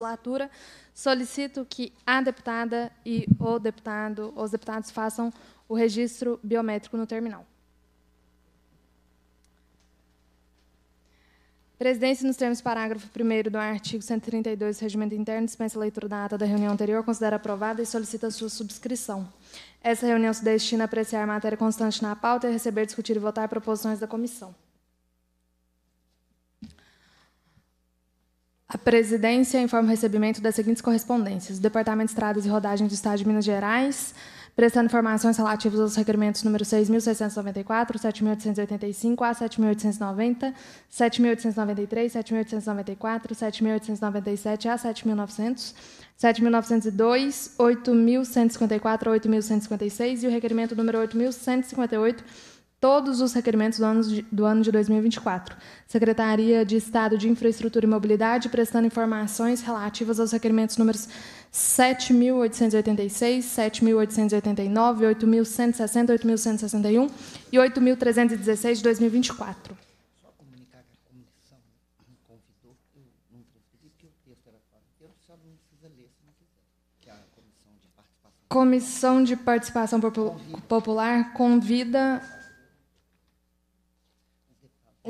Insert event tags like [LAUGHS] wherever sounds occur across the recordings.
legislatura, solicito que a deputada e o deputado, os deputados façam o registro biométrico no terminal. Presidência, nos termos do parágrafo 1 do artigo 132 do Regimento Interno, dispensa a leitura da ata da reunião anterior, considera aprovada e solicita a sua subscrição. Essa reunião se destina a apreciar matéria constante na pauta e a receber, discutir e votar proposições da comissão. A presidência informa o recebimento das seguintes correspondências: Departamento de Estradas e Rodagem do Estado de Minas Gerais, prestando informações relativas aos requerimentos número 6.694, 7.885 a 7.890, 7.893, 7.894, 7.897 a 7.900, 7.902, 8.154 a 8.156 e o requerimento número 8.158 todos os requerimentos do ano, de, 2024. Secretaria de Estado de Infraestrutura e Mobilidade prestando informações relativas aos requerimentos números 7.886, 7.889, 8.160, 8.161 e 8.316 de 2024. Só comunicar que a comissão convidou, eu não transferi, porque o texto era claro. Eu só não precisa ler se não quiser. Que a comissão de participação. Comissão de participação Popu convida. popular convida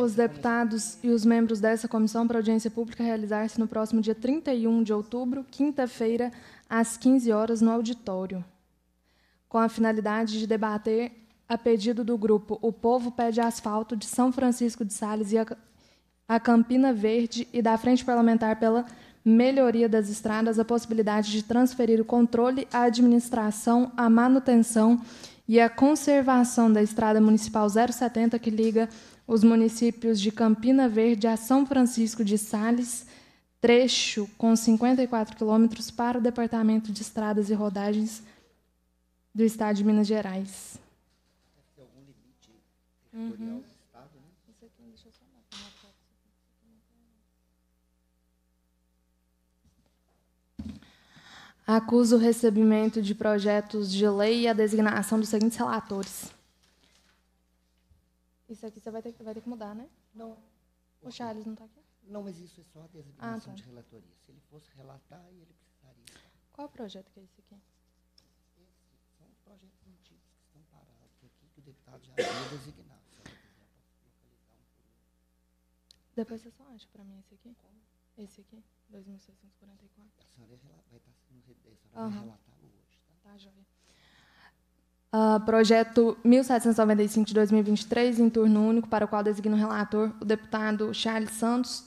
os deputados e os membros dessa comissão para audiência pública realizar-se no próximo dia 31 de outubro, quinta-feira, às 15 horas, no auditório, com a finalidade de debater, a pedido do grupo O Povo Pede Asfalto, de São Francisco de Sales e a Campina Verde e da Frente Parlamentar pela Melhoria das Estradas, a possibilidade de transferir o controle, a administração, a manutenção e a conservação da Estrada Municipal 070, que liga os municípios de Campina Verde a São Francisco de Sales, trecho com 54 quilômetros para o Departamento de Estradas e Rodagens do Estado de Minas Gerais. Uhum. Acuso Acusa o recebimento de projetos de lei e a designação dos seguintes relatores. Isso aqui você vai ter, vai ter que mudar, né? Não. O, Charles não está aqui? Não, mas isso é só a designação ah, tá. de relatoria. Se ele fosse relatar, ele precisaria. Qual o projeto que é esse aqui? Esse, são os projetos antigos que estão parados aqui, que o deputado já havia designado. Depois você só acha para mim esse aqui? Como? Esse aqui, 2644. A senhora é vai estar tá sendo a senhora uhum. vai relatá-lo hoje, tá? Tá, joia. Uh, projeto 1795 de 2023, em turno único, para o qual designo o relator o deputado Charles Santos.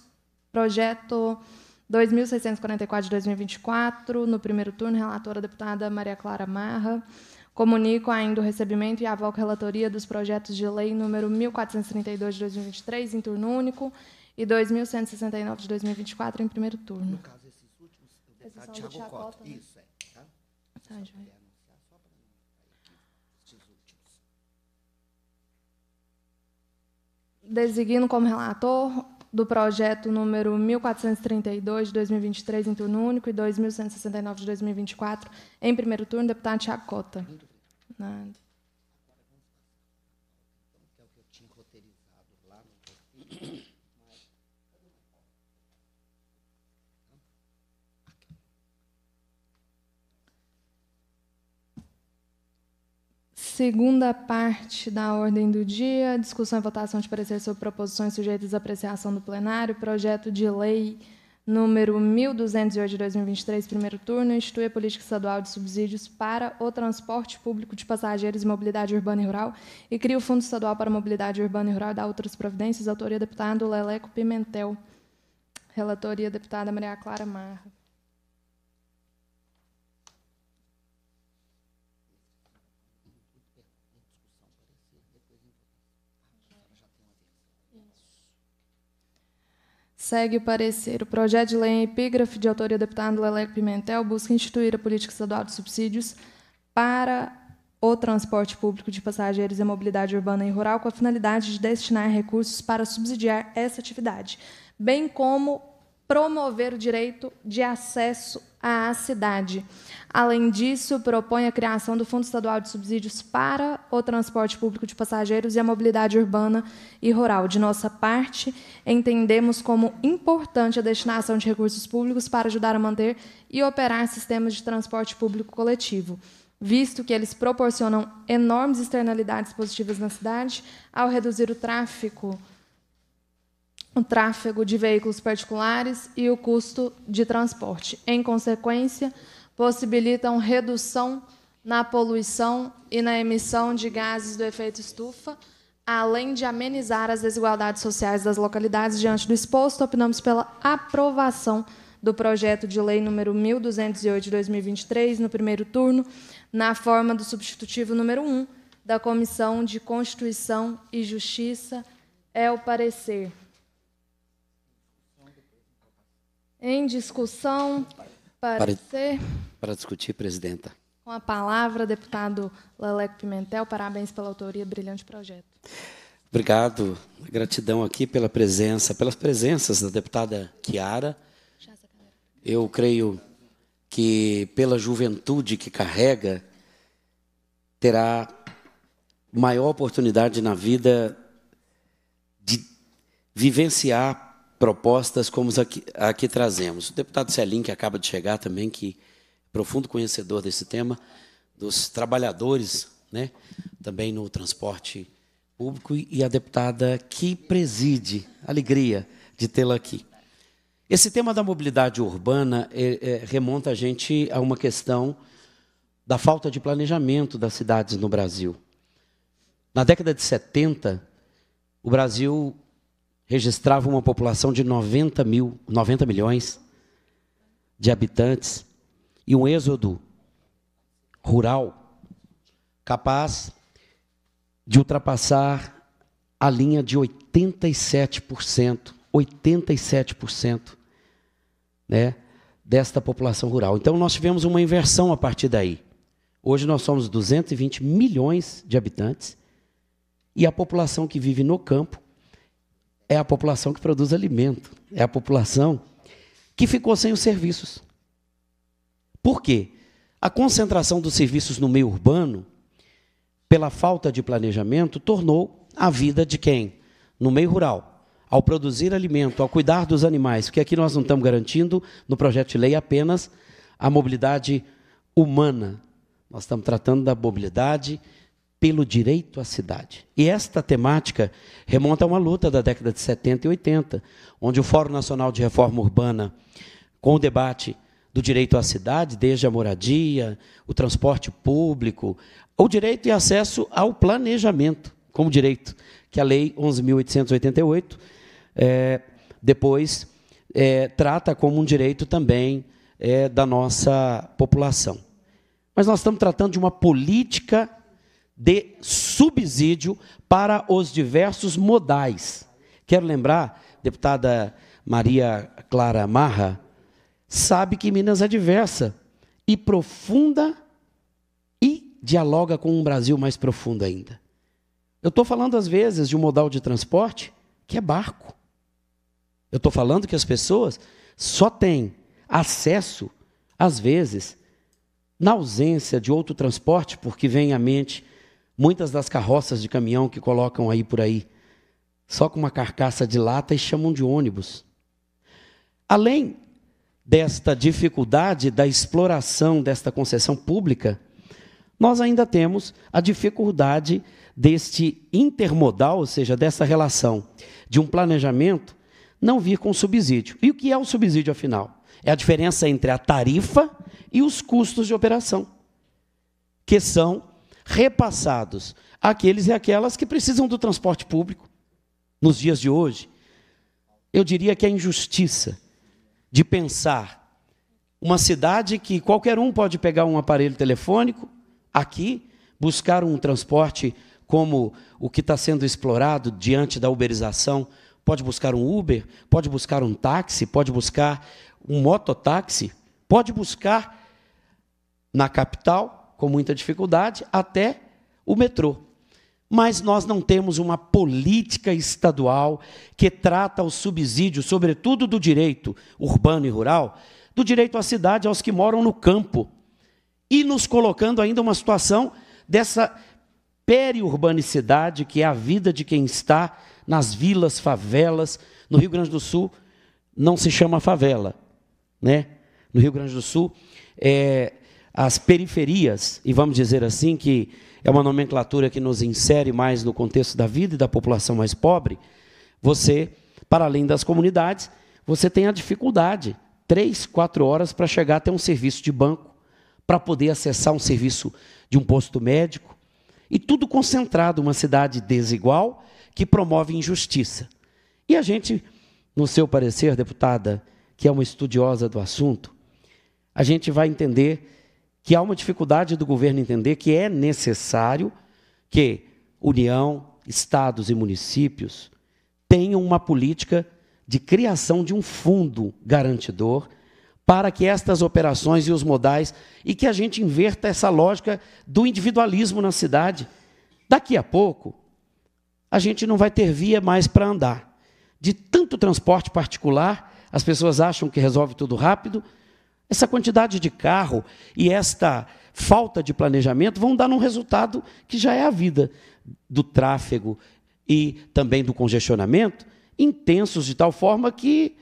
Projeto 2644 de 2024, no primeiro turno, relatora a deputada Maria Clara Marra. Comunico ainda o recebimento e a voca relatoria dos projetos de lei número 1432 de 2023, em turno único, e 2169 de 2024, em primeiro turno. No caso, esses últimos, deputado Thiago Cota. Cota. Né? Isso, é. Tá? Tá, designo como relator do projeto número 1432 de 2023 em turno único e 2169 de 2024 em primeiro turno, deputado Tiago Cota. Nada. Segunda parte da ordem do dia, discussão e votação de parecer sobre proposições sujeitas à apreciação do plenário, projeto de lei número 1208 de 2023, primeiro turno, institui a política estadual de subsídios para o transporte público de passageiros e mobilidade urbana e rural e cria o Fundo Estadual para Mobilidade Urbana e Rural e dá outras providências, autoria deputado Leleco Pimentel, relatoria deputada Maria Clara Marra. Segue o parecer. O projeto de lei em epígrafe de autoria do deputado Leleco Pimentel busca instituir a política estadual de subsídios para o transporte público de passageiros e a mobilidade urbana e rural com a finalidade de destinar recursos para subsidiar essa atividade, bem como promover o direito de acesso à cidade. Além disso, propõe a criação do Fundo Estadual de Subsídios para o transporte público de passageiros e a mobilidade urbana e rural. De nossa parte, entendemos como importante a destinação de recursos públicos para ajudar a manter e operar sistemas de transporte público coletivo, visto que eles proporcionam enormes externalidades positivas na cidade ao reduzir o tráfego o tráfego de veículos particulares e o custo de transporte. Em consequência, possibilitam redução na poluição e na emissão de gases do efeito estufa, além de amenizar as desigualdades sociais das localidades. Diante do exposto, opinamos pela aprovação do projeto de lei número 1208 de 2023, no primeiro turno, na forma do substitutivo número 1 da Comissão de Constituição e Justiça. É o parecer. Em discussão, parecer. Para, para discutir, presidenta. Com a palavra, deputado Leleco Pimentel, parabéns pela autoria, brilhante projeto. Obrigado, gratidão aqui pela presença, pelas presenças da deputada Kiara. Eu creio que pela juventude que carrega, terá maior oportunidade na vida de vivenciar propostas como a que, a que trazemos. O deputado Celim, que acaba de chegar também, que é profundo conhecedor desse tema, dos trabalhadores, né, também no transporte público, e a deputada que preside. Alegria de tê-la aqui. Esse tema da mobilidade urbana é, é, remonta a gente a uma questão da falta de planejamento das cidades no Brasil. Na década de 70, o Brasil registrava uma população de 90, mil, 90 milhões de habitantes e um êxodo rural capaz de ultrapassar a linha de 87%, 87% né, desta população rural. Então nós tivemos uma inversão a partir daí. Hoje nós somos 220 milhões de habitantes e a população que vive no campo é a população que produz alimento, é a população que ficou sem os serviços. Por quê? A concentração dos serviços no meio urbano, pela falta de planejamento, tornou a vida de quem? No meio rural, ao produzir alimento, ao cuidar dos animais, que aqui nós não estamos garantindo, no projeto de lei, apenas a mobilidade humana. Nós estamos tratando da mobilidade humana pelo direito à cidade. E esta temática remonta a uma luta da década de 70 e 80, onde o Fórum Nacional de Reforma Urbana, com o debate do direito à cidade, desde a moradia, o transporte público, o direito e acesso ao planejamento como direito, que a Lei 11.888 é, eh, depois é, trata como um direito também é, da nossa população. Mas nós estamos tratando de uma política de subsídio para os diversos modais. Quero lembrar, deputada Maria Clara Marra, sabe que Minas é diversa e profunda e dialoga com um Brasil mais profundo ainda. Eu estou falando, às vezes, de um modal de transporte que é barco. Eu estou falando que as pessoas só têm acesso, às vezes, na ausência de outro transporte, porque vem à mente Muitas das carroças de caminhão que colocam aí por aí, só com uma carcaça de lata e chamam de ônibus. Além desta dificuldade da exploração desta concessão pública, nós ainda temos a dificuldade deste intermodal, ou seja, dessa relação de um planejamento não vir com subsídio. E o que é o subsídio, afinal? É a diferença entre a tarifa e os custos de operação, que são repassados àqueles e aquelas que precisam do transporte público nos dias de hoje. Eu diria que é injustiça de pensar uma cidade que qualquer um pode pegar um aparelho telefônico aqui, buscar um transporte como o que está sendo explorado diante da uberização. Pode buscar um Uber, pode buscar um táxi, pode buscar um mototáxi, pode buscar na capital com muita dificuldade até o metrô. Mas nós não temos uma política estadual que trata o subsídio, sobretudo do direito urbano e rural, do direito à cidade aos que moram no campo. E nos colocando ainda uma situação dessa periurbanicidade que é a vida de quem está nas vilas, favelas. No Rio Grande do Sul não se chama favela, né? No Rio Grande do Sul é, as periferias, e vamos dizer assim, que é uma nomenclatura que nos insere mais no contexto da vida e da população mais pobre, você, para além das comunidades, você tem a dificuldade, três, quatro horas para chegar até um serviço de banco, para poder acessar um serviço de um posto médico, e tudo concentrado, uma cidade desigual que promove injustiça. E a gente, no seu parecer, deputada, que é uma estudiosa do assunto, a gente vai entender que há uma dificuldade do governo entender que é necessário que União, estados e municípios tenham uma política de criação de um fundo garantidor para que estas operações e os modais e que a gente inverta essa lógica do individualismo na cidade. Daqui a pouco, a gente não vai ter via mais para andar. De tanto transporte particular, as pessoas acham que resolve tudo rápido essa quantidade de carro e esta falta de planejamento vão dar um resultado que já é a vida do tráfego e também do congestionamento intensos de tal forma que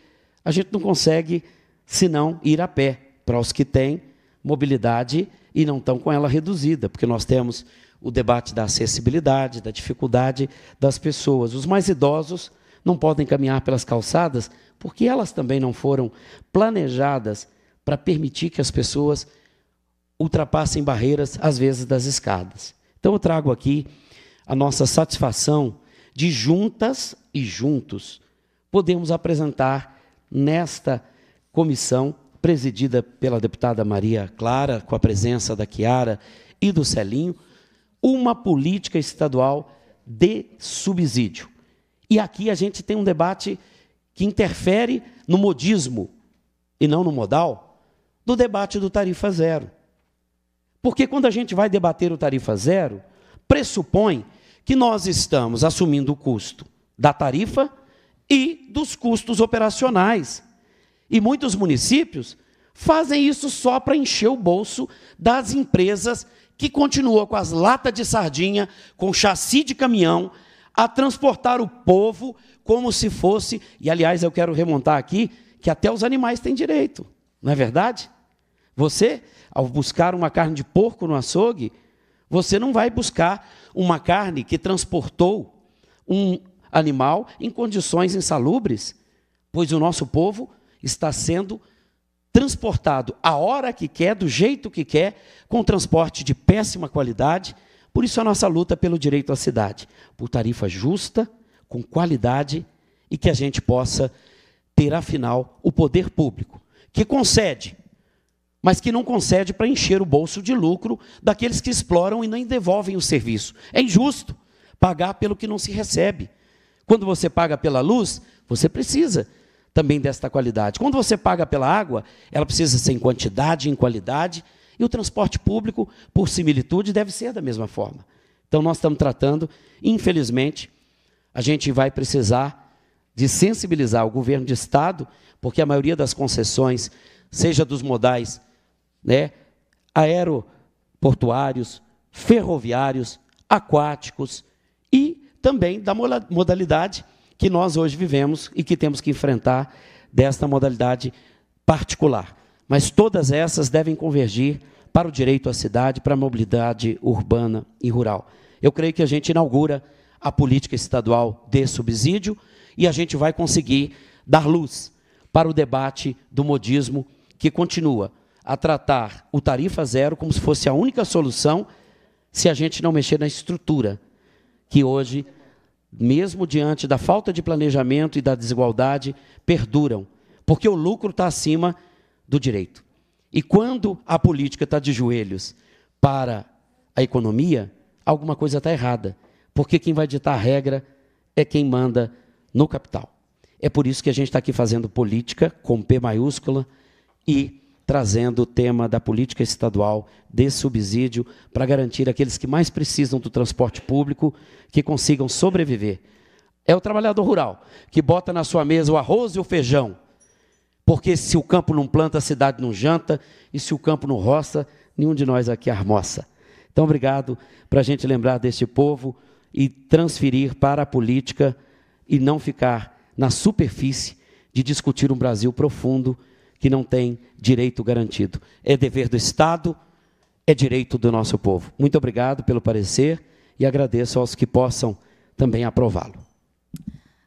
a gente não consegue senão ir a pé para os que têm mobilidade e não estão com ela reduzida, porque nós temos o debate da acessibilidade, da dificuldade das pessoas. Os mais idosos não podem caminhar pelas calçadas porque elas também não foram planejadas para permitir que as pessoas ultrapassem barreiras, às vezes, das escadas. Então eu trago aqui a nossa satisfação de juntas e juntos podemos apresentar nesta comissão presidida pela deputada Maria Clara, com a presença da Chiara e do Celinho, uma política estadual de subsídio. E aqui a gente tem um debate que interfere no modismo e não no modal, do debate do tarifa zero. Porque quando a gente vai debater o tarifa zero, pressupõe que nós estamos assumindo o custo da tarifa e dos custos operacionais. E muitos municípios fazem isso só para encher o bolso das empresas que continuam com as latas de sardinha, com chassi de caminhão, a transportar o povo como se fosse. E, aliás, eu quero remontar aqui que até os animais têm direito, não é verdade? Você, ao buscar uma carne de porco no açougue, você não vai buscar uma carne que transportou um animal em condições insalubres, pois o nosso povo está sendo transportado a hora que quer, do jeito que quer, com transporte de péssima qualidade. Por isso a nossa luta pelo direito à cidade, por tarifa justa, com qualidade e que a gente possa ter afinal o poder público que concede mas que não concede para encher o bolso de lucro daqueles que exploram e nem devolvem o serviço. É injusto pagar pelo que não se recebe. Quando você paga pela luz, você precisa também desta qualidade. Quando você paga pela água, ela precisa ser em quantidade, em qualidade, e o transporte público, por similitude, deve ser da mesma forma. Então nós estamos tratando, infelizmente, a gente vai precisar de sensibilizar o governo de estado, porque a maioria das concessões, seja dos modais né, aeroportuários, ferroviários, aquáticos e também da modalidade que nós hoje vivemos e que temos que enfrentar desta modalidade particular. Mas todas essas devem convergir para o direito à cidade, para a mobilidade urbana e rural. Eu creio que a gente inaugura a política estadual de subsídio e a gente vai conseguir dar luz para o debate do modismo que continua a tratar o tarifa zero como se fosse a única solução se a gente não mexer na estrutura, que hoje, mesmo diante da falta de planejamento e da desigualdade, perduram, porque o lucro está acima do direito. E quando a política está de joelhos para a economia, alguma coisa está errada, porque quem vai ditar a regra é quem manda no capital. É por isso que a gente está aqui fazendo política, com P maiúscula, e trazendo o tema da política estadual de subsídio para garantir aqueles que mais precisam do transporte público que consigam sobreviver. É o trabalhador rural que bota na sua mesa o arroz e o feijão. Porque se o campo não planta, a cidade não janta, e se o campo não roça, nenhum de nós aqui armoça. Então, obrigado para a gente lembrar deste povo e transferir para a política e não ficar na superfície de discutir um Brasil profundo que não tem direito garantido. É dever do Estado, é direito do nosso povo. Muito obrigado pelo parecer e agradeço aos que possam também aprová-lo.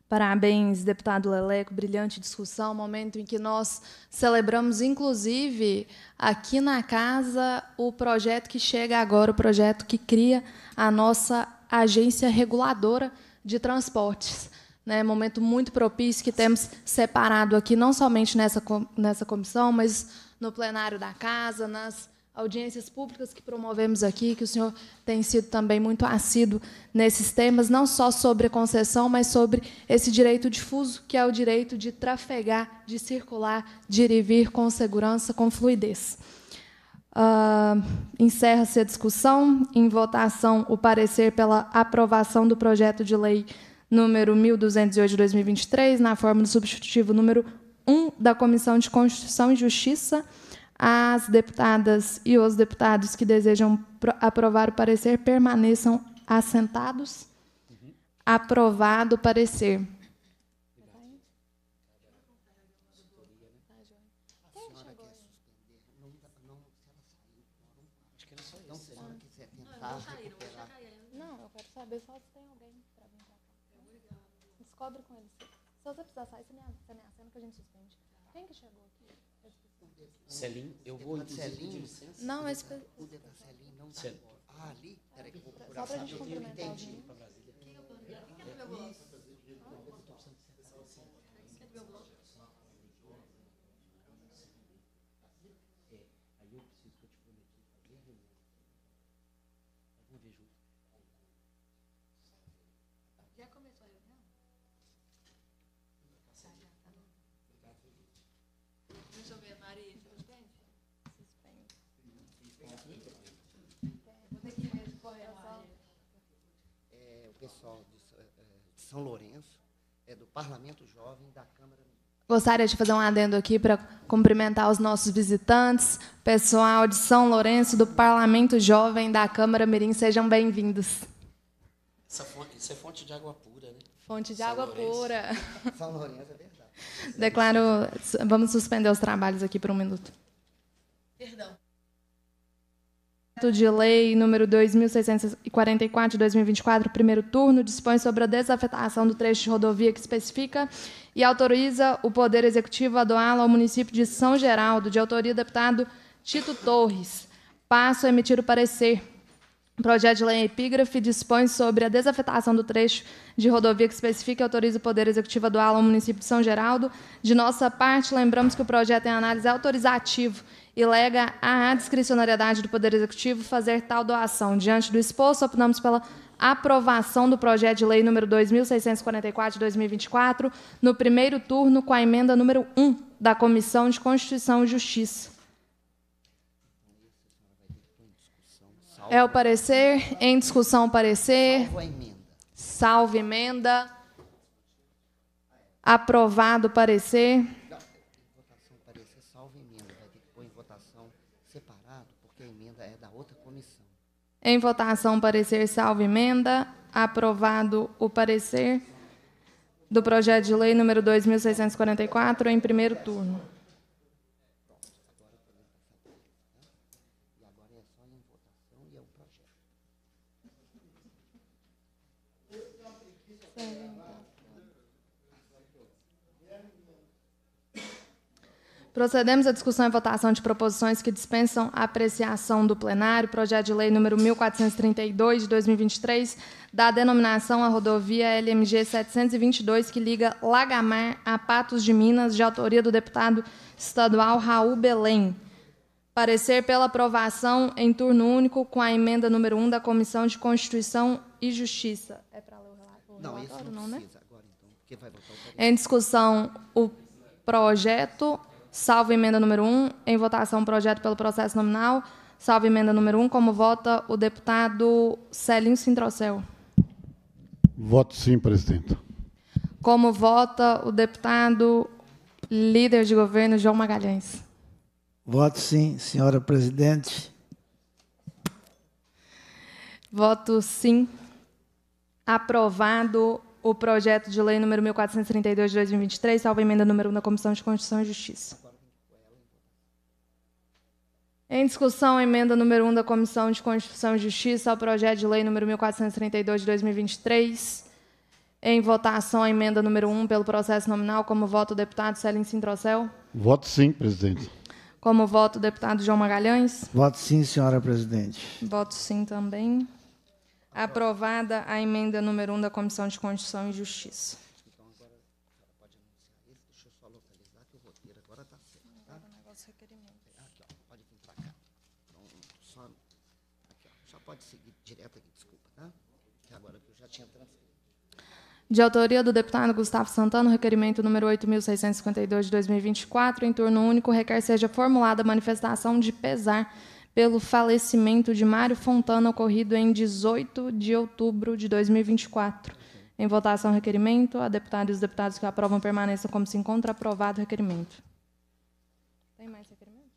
Parabéns, deputado Leleco, brilhante discussão, momento em que nós celebramos, inclusive, aqui na casa, o projeto que chega agora, o projeto que cria a nossa agência reguladora de transportes né, momento muito propício que temos separado aqui, não somente nessa, nessa comissão, mas no plenário da casa, nas audiências públicas que promovemos aqui, que o senhor tem sido também muito assíduo nesses temas, não só sobre a concessão, mas sobre esse direito difuso, que é o direito de trafegar, de circular, de ir e vir com segurança, com fluidez. Uh, Encerra-se a discussão. Em votação, o parecer pela aprovação do projeto de lei número 1208 de 2023, na forma do substitutivo número 1 da Comissão de Constituição e Justiça, as deputadas e os deputados que desejam aprovar o parecer permaneçam assentados. Uhum. Aprovado o parecer. você precisar sair, você me, você me acena que a gente suspende. Quem que chegou aqui? Celim, eu vou Celim. Não, esse o de da Celim não tá. Ah, ali? Espera que eu vou procurar. Só pra gente cumprimentar. Eu entendi. Para Brasília. Quem é o Bandeira? Quem é do meu bloco? Quem é Aí eu preciso que eu te prometi aqui. Tá Vamos ver junto. É, o pessoal de, é, de São Lourenço, é do Parlamento Jovem da Câmara Gostaria de fazer um adendo aqui para cumprimentar os nossos visitantes, pessoal de São Lourenço, do Parlamento Jovem da Câmara Mirim, sejam bem-vindos. isso é fonte de água pura, né? Fonte de São água Lourenço. pura. [LAUGHS] São Lourenço, é verdade. Declaro, vamos suspender os trabalhos aqui por um minuto. Perdão. Projeto de Lei número 2644 de 2024, primeiro turno, dispõe sobre a desafetação do trecho de rodovia que especifica e autoriza o Poder Executivo a doá-lo ao município de São Geraldo, de autoria do deputado Tito Torres. Passo a emitir o parecer. O projeto de lei é epígrafe dispõe sobre a desafetação do trecho de rodovia que especifica e autoriza o Poder Executivo a doá-lo ao município de São Geraldo. De nossa parte, lembramos que o projeto em análise é autorizativo e lega à discricionariedade do Poder Executivo fazer tal doação. Diante do exposto, opinamos pela aprovação do projeto de lei número 2644 de 2024, no primeiro turno, com a emenda número 1 da Comissão de Constituição e Justiça. É o parecer, em discussão o parecer. Salvo Salve emenda. Aprovado o parecer. Em votação, parecer salvo emenda. Aprovado o parecer do projeto de lei número 2644 em primeiro turno. Yeah. Procedemos à discussão e votação de proposições que dispensam a apreciação do plenário. Projeto de lei número 1432 de 2023, da denominação à rodovia LMG 722, que liga Lagamar a Patos de Minas, de autoria do deputado estadual Raul Belém. Parecer pela aprovação em turno único com a emenda número 1 da Comissão de Constituição e Justiça. É para ler o relatório, não, isso não, não né? Agora, então, vai votar o em discussão, o projeto Salvo emenda número 1, em votação projeto pelo processo nominal. Salvo emenda número 1, como vota o deputado Celinho Sintrocel? Voto sim, presidente. Como vota o deputado líder de governo João Magalhães? Voto sim, senhora presidente. Voto sim. Aprovado o projeto de lei número 1432 de 2023, salvo emenda número 1 da Comissão de Constituição e Justiça. Em discussão, emenda número 1 da Comissão de Constituição e Justiça ao projeto de lei número 1432 de 2023. Em votação, a emenda número 1 pelo processo nominal, como voto o deputado Celin Sintrocel. Voto sim, presidente. Como voto o deputado João Magalhães. Voto sim, senhora presidente. Voto sim também. Aprovada a emenda número 1 da Comissão de Constituição e Justiça. Então, agora pode anunciar ele. Deixa eu só localizar que o roteiro agora está certo. Tá? É é, aqui, ó, pode vir para cá. só, aqui, ó, pode seguir direto aqui, desculpa, tá? Que agora que eu já tinha De autoria do deputado Gustavo Santana, requerimento número 8.652 de 2024, em turno único, requer seja formulada manifestação de pesar pelo falecimento de Mário Fontana, ocorrido em 18 de outubro de 2024. Em votação, requerimento. A deputada e os deputados que aprovam permaneçam como se encontra. Aprovado o requerimento. Tem mais requerimento?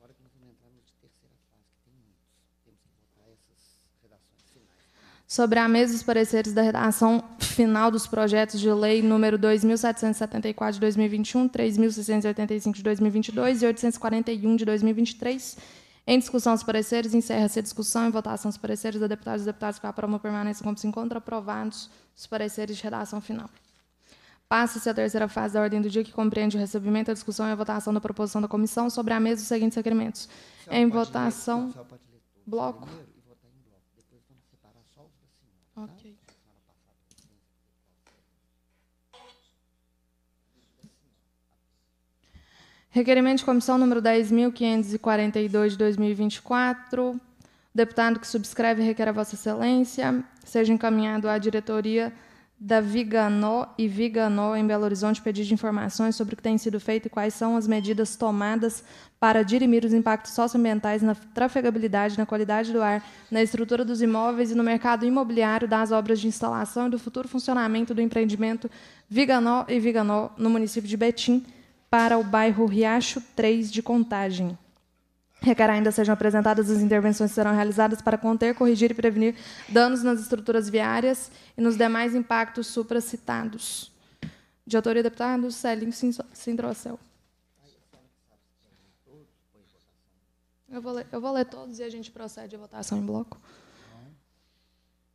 Agora que nós vamos entrar na terceira fase, que tem muitos. Temos que votar essas redações finais. Sobre a mesa, os pareceres da redação final dos projetos de lei número 2.774 de 2021, 3.685 de 2022 e 841 de 2023 em discussão os pareceres, encerra-se a discussão e votação dos pareceres da deputada e dos deputados para aprovar permanência como se encontra aprovados os pareceres de redação final. Passa-se a terceira fase da ordem do dia, que compreende o recebimento, a discussão e a votação da proposição da comissão sobre a mesa dos seguintes requerimentos. Em votação, bloco Requerimento de comissão número 10.542 de 2024. Deputado que subscreve requer a Vossa Excelência seja encaminhado à diretoria da Viganó e Viganó em Belo Horizonte pedido informações sobre o que tem sido feito e quais são as medidas tomadas para dirimir os impactos socioambientais na trafegabilidade, na qualidade do ar, na estrutura dos imóveis e no mercado imobiliário das obras de instalação e do futuro funcionamento do empreendimento Viganó e Viganó no município de Betim para o bairro Riacho 3 de Contagem. Requer ainda sejam apresentadas as intervenções que serão realizadas para conter, corrigir e prevenir danos nas estruturas viárias e nos demais impactos supracitados. De autoria, deputado Celinho Sindrocel. Eu vou, ler, eu vou ler todos e a gente procede à votação em bloco.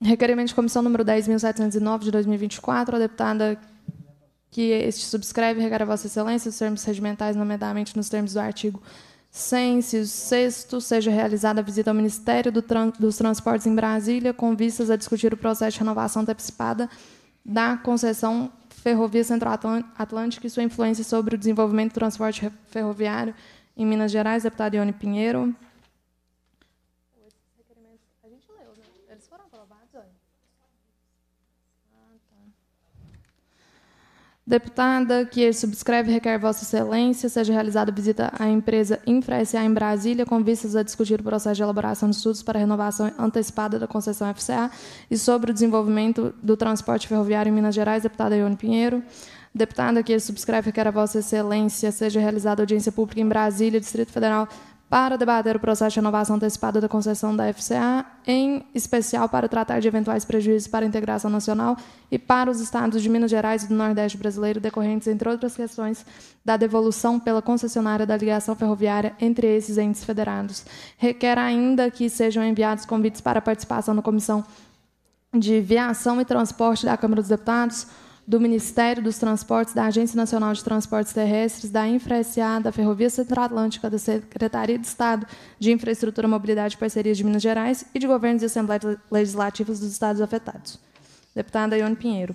Requerimento de comissão número 10.709 de 2024, a deputada que este subscreve e a Vossa Excelência os termos regimentais, nomeadamente nos termos do artigo 100, o sexto seja realizada a visita ao Ministério do Tran dos Transportes em Brasília, com vistas a discutir o processo de renovação antecipada da concessão Ferrovia Centro-Atlântica e sua influência sobre o desenvolvimento do transporte ferroviário em Minas Gerais, deputado Ione Pinheiro. Deputada, que subscreve requer Vossa Excelência seja realizada visita à empresa Infra SA em Brasília com vistas a discutir o processo de elaboração de estudos para a renovação antecipada da concessão FCA e sobre o desenvolvimento do transporte ferroviário em Minas Gerais, deputada Ione Pinheiro. Deputada, que subscreve requer a Vossa Excelência seja realizada audiência pública em Brasília, Distrito Federal, para debater o processo de inovação antecipada da concessão da FCA, em especial para tratar de eventuais prejuízos para a integração nacional e para os estados de Minas Gerais e do Nordeste brasileiro, decorrentes, entre outras questões, da devolução pela concessionária da ligação ferroviária entre esses entes federados. Requer ainda que sejam enviados convites para participação na Comissão de Viação e Transporte da Câmara dos Deputados do Ministério dos Transportes, da Agência Nacional de Transportes Terrestres, da InfraSA, da Ferrovia Centro-Atlântica, da Secretaria de Estado de Infraestrutura, Mobilidade e Parcerias de Minas Gerais e de governos e assembleias legislativas dos estados afetados. Deputada Ione Pinheiro.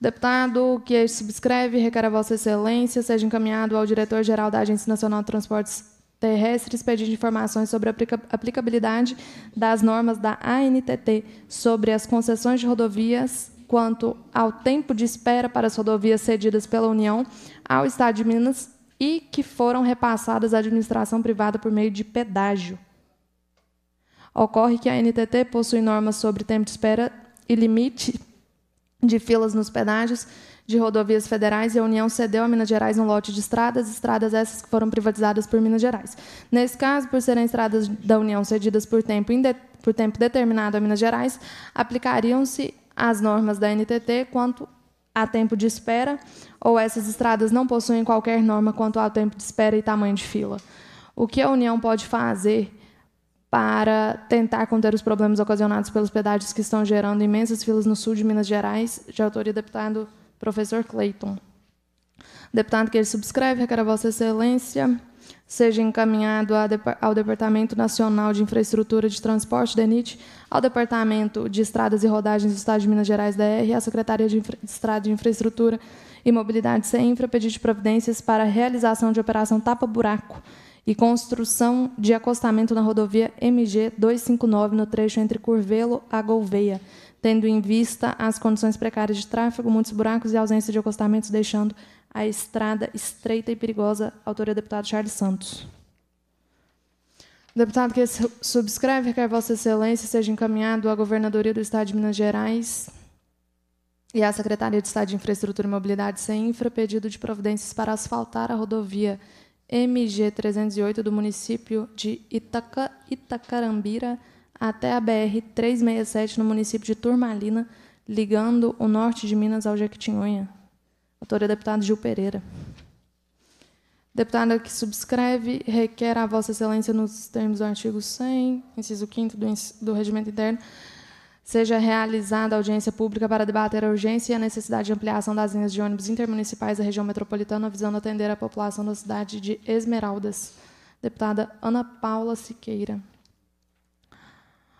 Deputado que subscreve, requer a Vossa Excelência seja encaminhado ao diretor-geral da Agência Nacional de Transportes terrestres pedindo informações sobre a aplicabilidade das normas da ANTT sobre as concessões de rodovias quanto ao tempo de espera para as rodovias cedidas pela União ao Estado de Minas e que foram repassadas à administração privada por meio de pedágio. Ocorre que a NTT possui normas sobre tempo de espera e limite de filas nos pedágios de rodovias federais e a União cedeu a Minas Gerais um lote de estradas, estradas essas que foram privatizadas por Minas Gerais. Nesse caso, por serem estradas da União cedidas por tempo, por tempo determinado a Minas Gerais, aplicariam-se as normas da NTT quanto a tempo de espera, ou essas estradas não possuem qualquer norma quanto ao tempo de espera e tamanho de fila. O que a União pode fazer para tentar conter os problemas ocasionados pelos pedágios que estão gerando imensas filas no sul de Minas Gerais, de autoria do deputado professor Clayton. Deputado que ele subscreve, requer a Vossa Excelência seja encaminhado ao Departamento Nacional de Infraestrutura de Transporte, DENIT, ao Departamento de Estradas e Rodagens do Estado de Minas Gerais, DR, à Secretaria de Estrada e Infraestrutura e Mobilidade, CEINFRA, pedir de providências para a realização de operação tapa-buraco e construção de acostamento na rodovia MG 259, no trecho entre Curvelo a Golveia, tendo em vista as condições precárias de tráfego, muitos buracos e ausência de acostamentos, deixando a estrada estreita e perigosa, autoria deputado Charles Santos. O deputado que subscreve quer Vossa Excelência seja encaminhado à Governadoria do Estado de Minas Gerais e à Secretaria de Estado de Infraestrutura e Mobilidade, sem infra, pedido de providências para asfaltar a rodovia MG 308 do município de Itaca, Itacarambira até a BR 367 no município de Turmalina, ligando o norte de Minas ao Jequitinhonha. Autor é deputado Gil Pereira. Deputada que subscreve, requer a Vossa Excelência, nos termos do artigo 100, inciso 5 do, do Regimento Interno, seja realizada audiência pública para debater a urgência e a necessidade de ampliação das linhas de ônibus intermunicipais da região metropolitana, visando atender a população da cidade de Esmeraldas. Deputada Ana Paula Siqueira.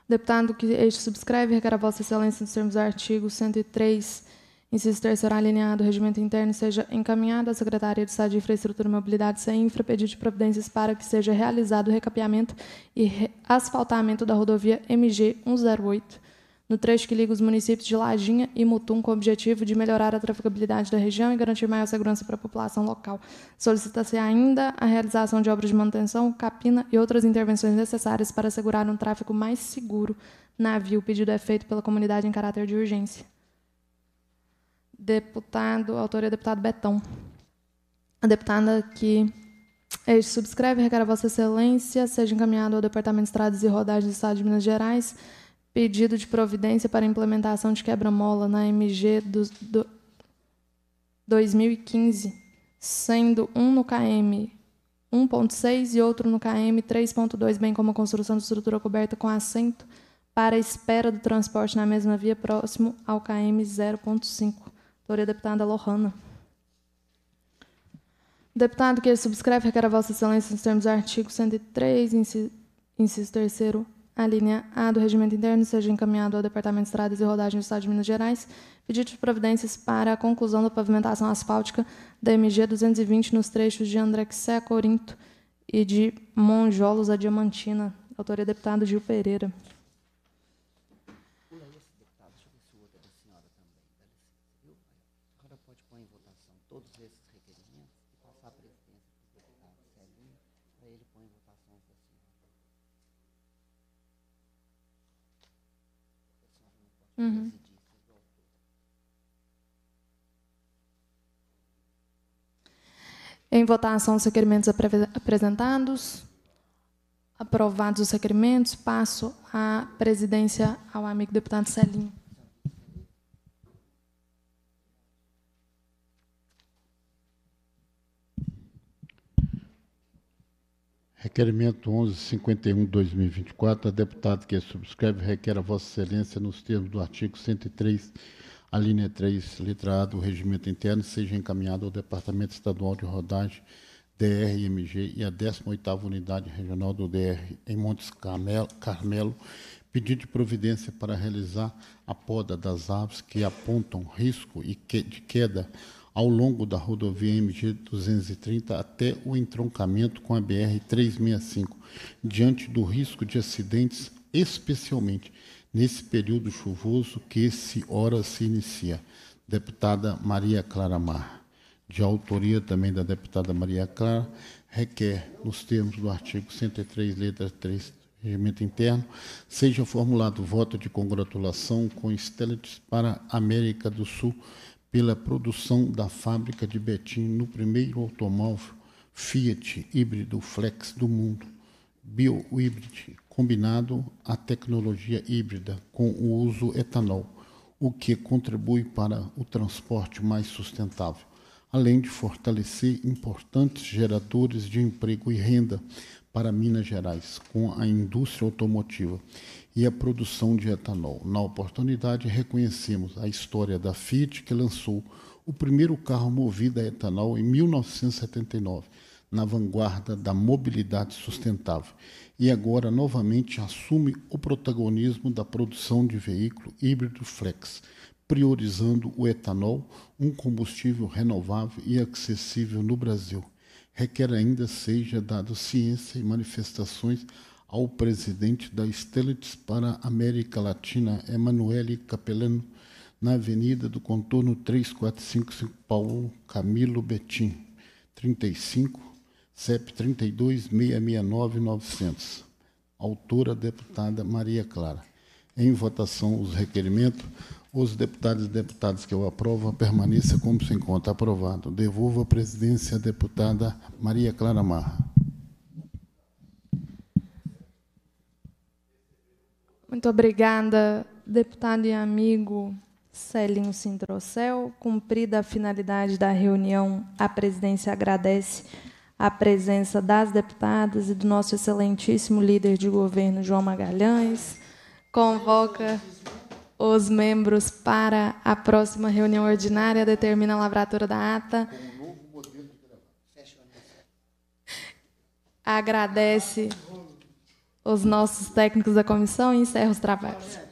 Deputado que este subscreve, requer a Vossa Excelência, nos termos do artigo 103, Inciso terceiro alinhado do regimento interno seja encaminhado à Secretaria de Estado de Infraestrutura e Mobilidade sem infra pedido de providências para que seja realizado o recapeamento e re asfaltamento da rodovia MG 108, no trecho que liga os municípios de Lajinha e Mutum, com o objetivo de melhorar a traficabilidade da região e garantir maior segurança para a população local. Solicita-se ainda a realização de obras de manutenção, capina e outras intervenções necessárias para assegurar um tráfego mais seguro na via. O pedido é feito pela comunidade em caráter de urgência deputado, autoria é deputado Betão. A deputada que este é subscreve, requer a Vossa Excelência seja encaminhado ao Departamento de Estradas e Rodagens do Estado de Minas Gerais pedido de providência para implementação de quebra-mola na MG do, do 2015, sendo um no KM 1.6 e outro no KM 3.2, bem como a construção de estrutura coberta com assento para espera do transporte na mesma via próximo ao KM 0.5. Doutora deputada Lohana. Deputado que subscreve, requer a Vossa Excelência nos termos do artigo 103, inciso, inciso 3 a linha A do Regimento Interno seja encaminhado ao Departamento de Estradas e Rodagem do Estado de Minas Gerais, pedido de providências para a conclusão da pavimentação asfáltica da MG 220 nos trechos de Andrexé a Corinto e de Monjolos a Diamantina. Autoria deputado Gil Pereira. Uhum. Em votação, os requerimentos apresentados. Aprovados os requerimentos, passo a presidência ao amigo deputado Celinho. Requerimento 1151-2024, a deputada que subscreve requer a Vossa Excelência, nos termos do artigo 103, a linha 3, letra A do Regimento Interno, seja encaminhado ao Departamento Estadual de Rodagem, DRMG, e à 18ª Unidade Regional do DR, em Montes Carmelo, pedido de providência para realizar a poda das aves que apontam risco de queda ao longo da rodovia MG 230 até o entroncamento com a BR-365, diante do risco de acidentes, especialmente nesse período chuvoso que se ora se inicia. Deputada Maria Clara Mar, de autoria também da deputada Maria Clara, requer, nos termos do artigo 103, letra 3, regimento interno, seja formulado voto de congratulação com Stellites para a América do Sul pela produção da fábrica de Betim no primeiro automóvel Fiat híbrido flex do mundo, biohíbrido, combinado à tecnologia híbrida com o uso etanol, o que contribui para o transporte mais sustentável, além de fortalecer importantes geradores de emprego e renda para Minas Gerais, com a indústria automotiva e a produção de etanol. Na oportunidade, reconhecemos a história da Fiat, que lançou o primeiro carro movido a etanol em 1979 na vanguarda da mobilidade sustentável e agora novamente assume o protagonismo da produção de veículo híbrido flex, priorizando o etanol, um combustível renovável e acessível no Brasil. Requer ainda seja dado ciência e manifestações ao presidente da Stellites para a América Latina, Emanuele Capelano, na Avenida do Contorno 3455 São Paulo, Camilo Betim, 35, CEP 32.669.900. Autora, deputada Maria Clara. Em votação, os requerimentos. Os deputados e deputadas que eu aprovo, permaneça como se encontra. Aprovado. Devolvo a presidência à deputada Maria Clara Marra. Muito obrigada, deputado e amigo Celinho Sintrocel. Cumprida a finalidade da reunião, a presidência agradece a presença das deputadas e do nosso excelentíssimo líder de governo, João Magalhães. Convoca os membros para a próxima reunião ordinária, determina a lavratura da ata. Agradece os nossos técnicos da comissão e encerra os trabalhos.